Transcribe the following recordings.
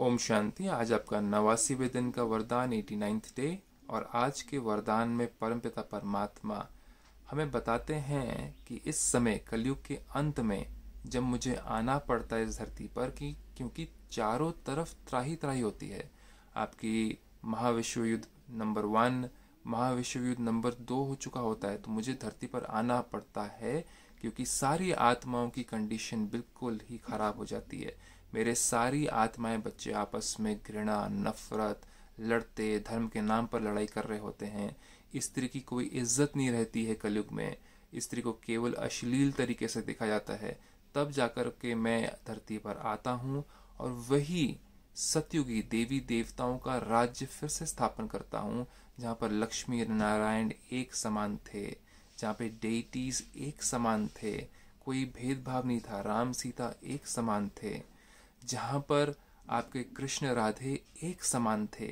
ओम शांति आज आपका नवासीवे दिन का वरदान एटी नाइन्थ डे और आज के वरदान में परमपिता परमात्मा हमें बताते हैं कि इस समय कलयुग के अंत में जब मुझे आना पड़ता है इस धरती पर कि क्योंकि चारों तरफ त्राही त्राही होती है आपकी महाविश्व युद्ध नंबर वन महाविश्व युद्ध नंबर दो हो चुका होता है तो मुझे धरती पर आना पड़ता है क्योंकि सारी आत्माओं की कंडीशन बिल्कुल ही खराब हो जाती है मेरे सारी आत्माएं बच्चे आपस में घृणा नफरत लड़ते धर्म के नाम पर लड़ाई कर रहे होते हैं स्त्री की कोई इज्जत नहीं रहती है कलयुग में स्त्री को केवल अश्लील तरीके से देखा जाता है तब जाकर के मैं धरती पर आता हूँ और वही सतयुगी देवी देवताओं का राज्य फिर से स्थापन करता हूँ जहाँ पर लक्ष्मी नारायण एक समान थे जहाँ पे डेटीज एक समान थे कोई भेदभाव नहीं था राम सीता एक समान थे जहाँ पर आपके कृष्ण राधे एक समान थे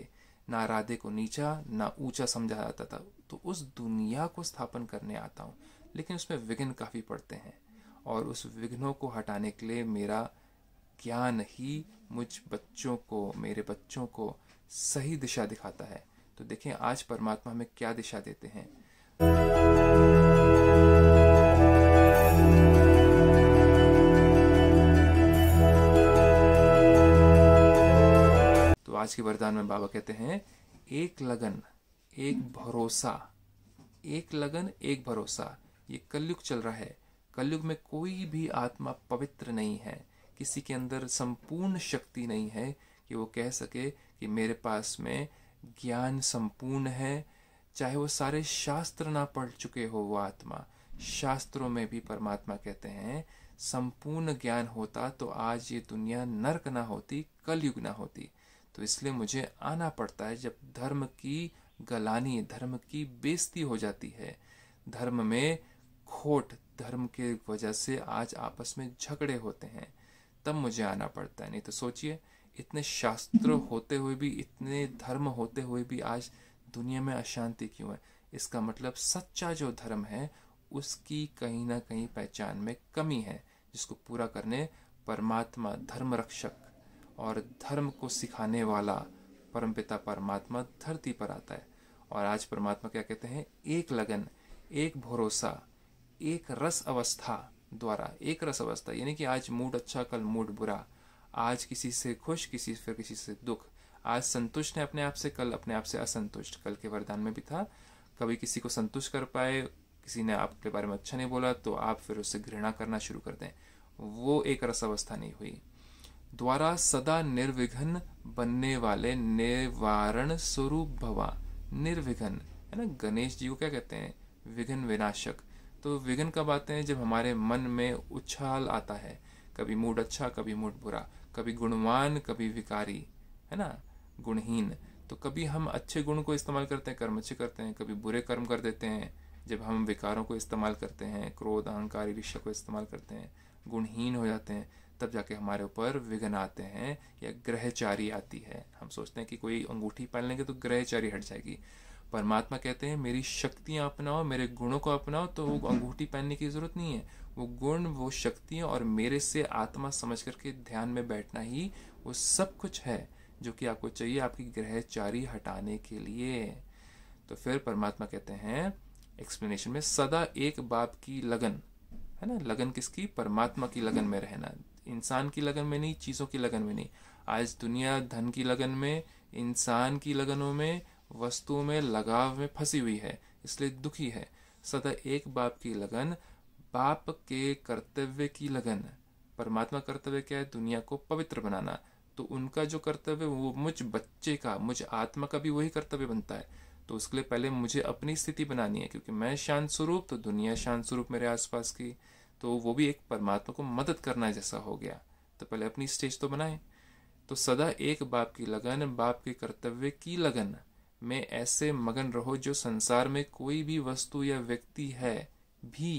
ना राधे को नीचा ना ऊंचा समझा जाता था तो उस दुनिया को स्थापन करने आता हूँ लेकिन उसमें विघ्न काफ़ी पड़ते हैं और उस विघ्नों को हटाने के लिए मेरा ज्ञान ही मुझ बच्चों को मेरे बच्चों को सही दिशा दिखाता है तो देखें आज परमात्मा हमें क्या दिशा देते हैं आज के वरदान में बाबा कहते हैं एक लगन एक भरोसा एक लगन एक भरोसा ये कलयुग चल रहा है कलयुग में कोई भी आत्मा पवित्र नहीं है किसी के अंदर संपूर्ण शक्ति नहीं है कि वो कह सके कि मेरे पास में ज्ञान संपूर्ण है चाहे वो सारे शास्त्र ना पढ़ चुके हो वो आत्मा शास्त्रों में भी परमात्मा कहते हैं संपूर्ण ज्ञान होता तो आज ये दुनिया नरक ना होती कलयुग ना होती तो इसलिए मुझे आना पड़ता है जब धर्म की गलानी धर्म की बेस्ती हो जाती है धर्म में खोट धर्म के वजह से आज आपस में झगड़े होते हैं तब मुझे आना पड़ता है नहीं तो सोचिए इतने शास्त्र होते हुए भी इतने धर्म होते हुए भी आज दुनिया में अशांति क्यों है इसका मतलब सच्चा जो धर्म है उसकी कहीं ना कहीं पहचान में कमी है जिसको पूरा करने परमात्मा धर्म रक्षक और धर्म को सिखाने वाला परमपिता परमात्मा धरती पर आता है और आज परमात्मा क्या कहते हैं एक लगन एक भरोसा एक रस अवस्था द्वारा एक रस अवस्था यानी कि आज मूड अच्छा कल मूड बुरा आज किसी से खुश किसी फिर किसी से दुख आज संतुष्ट है अपने आप से कल अपने आप से असंतुष्ट कल के वरदान में भी था कभी किसी को संतुष्ट कर पाए किसी ने आपके बारे में अच्छा नहीं बोला तो आप फिर उससे घृणा करना शुरू कर दें वो एक रस अवस्था नहीं हुई द्वारा सदा निर्विघन बनने वाले निवारण स्वरूप भवा निर्विघन है ना गणेश जी को क्या कहते हैं विघ्न विनाशक तो विघ्न कब आते हैं जब हमारे मन में उछाल आता है कभी मूड अच्छा कभी मूड बुरा कभी गुणवान कभी विकारी है ना गुणहीन तो कभी हम अच्छे गुण को इस्तेमाल करते हैं कर्म अच्छे करते हैं कभी बुरे कर्म कर देते हैं जब हम विकारों को इस्तेमाल करते हैं क्रोध अहंकार ईर्ष्या को इस्तेमाल करते हैं गुणहीन हो जाते हैं तब जाके हमारे ऊपर विघ्न आते हैं या ग्रहचारी आती है हम सोचते हैं कि कोई अंगूठी पहन लेंगे तो ग्रहचारी हट जाएगी परमात्मा कहते हैं मेरी शक्तियाँ अपनाओ मेरे गुणों को अपनाओ तो वो अंगूठी पहनने की ज़रूरत नहीं है वो गुण वो शक्तियाँ और मेरे से आत्मा समझ करके ध्यान में बैठना ही वो सब कुछ है जो कि आपको चाहिए आपकी ग्रहचारी हटाने के लिए तो फिर परमात्मा कहते हैं एक्सप्लेनेशन में सदा एक बाप की लगन है ना लगन किसकी परमात्मा की लगन में रहना इंसान की लगन में नहीं चीज़ों की लगन में नहीं आज दुनिया धन की लगन में इंसान की लगनों में वस्तुओं में लगाव में फंसी हुई है इसलिए दुखी है सदा एक बाप की लगन बाप के कर्तव्य की लगन परमात्मा कर्तव्य क्या है दुनिया को पवित्र बनाना तो उनका जो कर्तव्य वो मुझ बच्चे का मुझ आत्मा का भी वही कर्तव्य बनता है तो उसके लिए पहले मुझे अपनी स्थिति बनानी है क्योंकि मैं शांत स्वरूप तो दुनिया शांत स्वरूप मेरे आसपास की तो वो भी एक परमात्मा को मदद करना जैसा हो गया तो पहले अपनी स्टेज तो बनाए तो सदा एक बाप की लगन बाप के कर्तव्य की लगन में ऐसे मगन रहो जो संसार में कोई भी वस्तु या व्यक्ति है भी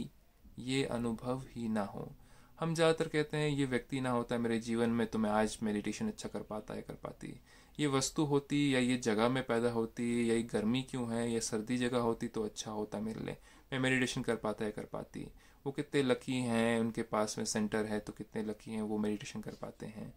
ये अनुभव ही ना हो हम ज़्यादातर कहते हैं ये व्यक्ति ना होता मेरे जीवन में तो मैं आज मेडिटेशन अच्छा कर पाता है कर पाती ये वस्तु होती या ये जगह में पैदा होती या ये गर्मी क्यों है या सर्दी जगह होती तो अच्छा होता मेरे लिए मैं मेडिटेशन कर पाता है कर पाती वो कितने लकी हैं उनके पास में सेंटर है तो कितने लकी हैं वो मेडिटेशन कर पाते हैं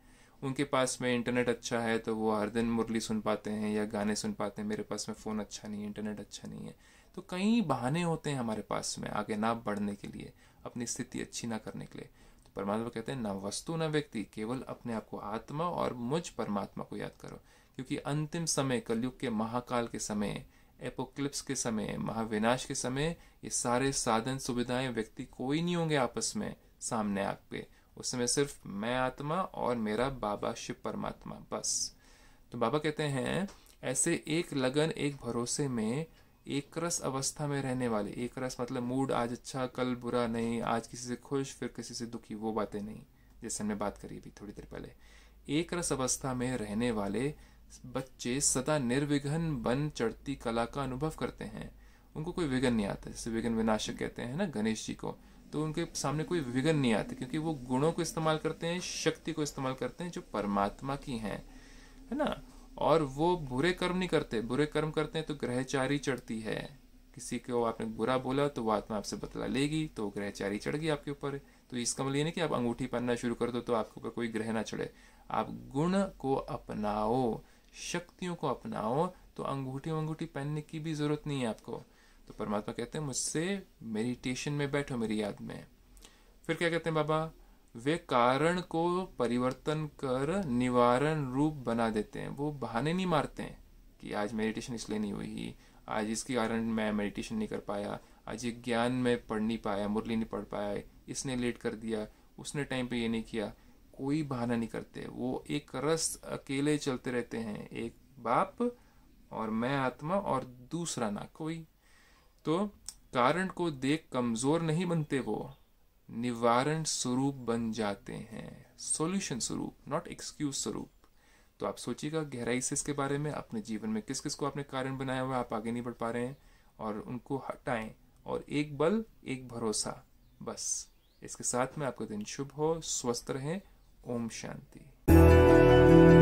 उनके पास में इंटरनेट अच्छा है तो वो हर दिन मुरली सुन पाते हैं या गाने सुन पाते हैं मेरे पास में फ़ोन अच्छा नहीं है इंटरनेट अच्छा नहीं है तो कई बहाने होते हैं हमारे पास में आगे ना बढ़ने के लिए अपनी स्थिति अच्छी ना करने के लिए तो परमात्मा कहते हैं ना वस्तु ना व्यक्ति केवल अपने आप को आत्मा और मुझ परमात्मा को याद करो क्योंकि अंतिम समय कलयुग के महाकाल के समय एपोक्लिप्स के समय महाविनाश के समय ये सारे साधन सुविधाएं व्यक्ति कोई नहीं होंगे आपस में सामने आपके उस समय सिर्फ मैं आत्मा और मेरा बाबा शिव परमात्मा बस तो बाबा कहते हैं ऐसे एक लगन एक भरोसे में एक रस अवस्था में रहने वाले एक रस मतलब मूड आज अच्छा कल बुरा नहीं आज किसी से खुश फिर किसी से दुखी वो बातें नहीं जैसे हमने बात करी अभी थोड़ी देर पहले एक रस अवस्था में रहने वाले बच्चे सदा निर्विघन बन चढ़ती कला का अनुभव करते हैं उनको कोई विघन नहीं आता जैसे विघन विनाशक कहते हैं ना गणेश जी को तो उनके सामने कोई विघन नहीं आते क्योंकि वो गुणों को इस्तेमाल करते हैं शक्ति को इस्तेमाल करते हैं जो परमात्मा की हैं है ना और वो बुरे कर्म नहीं करते बुरे कर्म करते हैं तो ग्रहचारी चढ़ती है किसी को आपने बुरा बोला तो वो आत्मा आपसे बतला लेगी तो ग्रहचारी चढ़ गई आपके ऊपर तो इसका मतलब ये नहीं कि आप अंगूठी पहनना शुरू कर दो तो आपके ऊपर कोई ग्रह ना चढ़े आप गुण को अपनाओ शक्तियों को अपनाओ तो अंगूठी अंगूठी पहनने की भी ज़रूरत नहीं है आपको तो परमात्मा कहते हैं मुझसे मेडिटेशन में बैठो मेरी याद में फिर क्या कहते हैं बाबा वे कारण को परिवर्तन कर निवारण रूप बना देते हैं वो बहाने नहीं मारते हैं कि आज मेडिटेशन इसलिए नहीं हुई आज इसके कारण मैं मेडिटेशन नहीं कर पाया आज ये ज्ञान में पढ़ नहीं पाया मुरली नहीं पढ़ पाया इसने लेट कर दिया उसने टाइम पे ये नहीं किया कोई बहाना नहीं करते वो एक रस अकेले चलते रहते हैं एक बाप और मैं आत्मा और दूसरा ना कोई तो कारण को देख कमज़ोर नहीं बनते वो निवारण स्वरूप बन जाते हैं सॉल्यूशन स्वरूप नॉट एक्सक्यूज स्वरूप तो आप सोचिएगा गहराई से इसके बारे में अपने जीवन में किस किस को आपने कारण बनाया हुआ आप आगे नहीं बढ़ पा रहे हैं और उनको हटाएं और एक बल एक भरोसा बस इसके साथ में आपका दिन शुभ हो स्वस्थ रहें Om Shanti.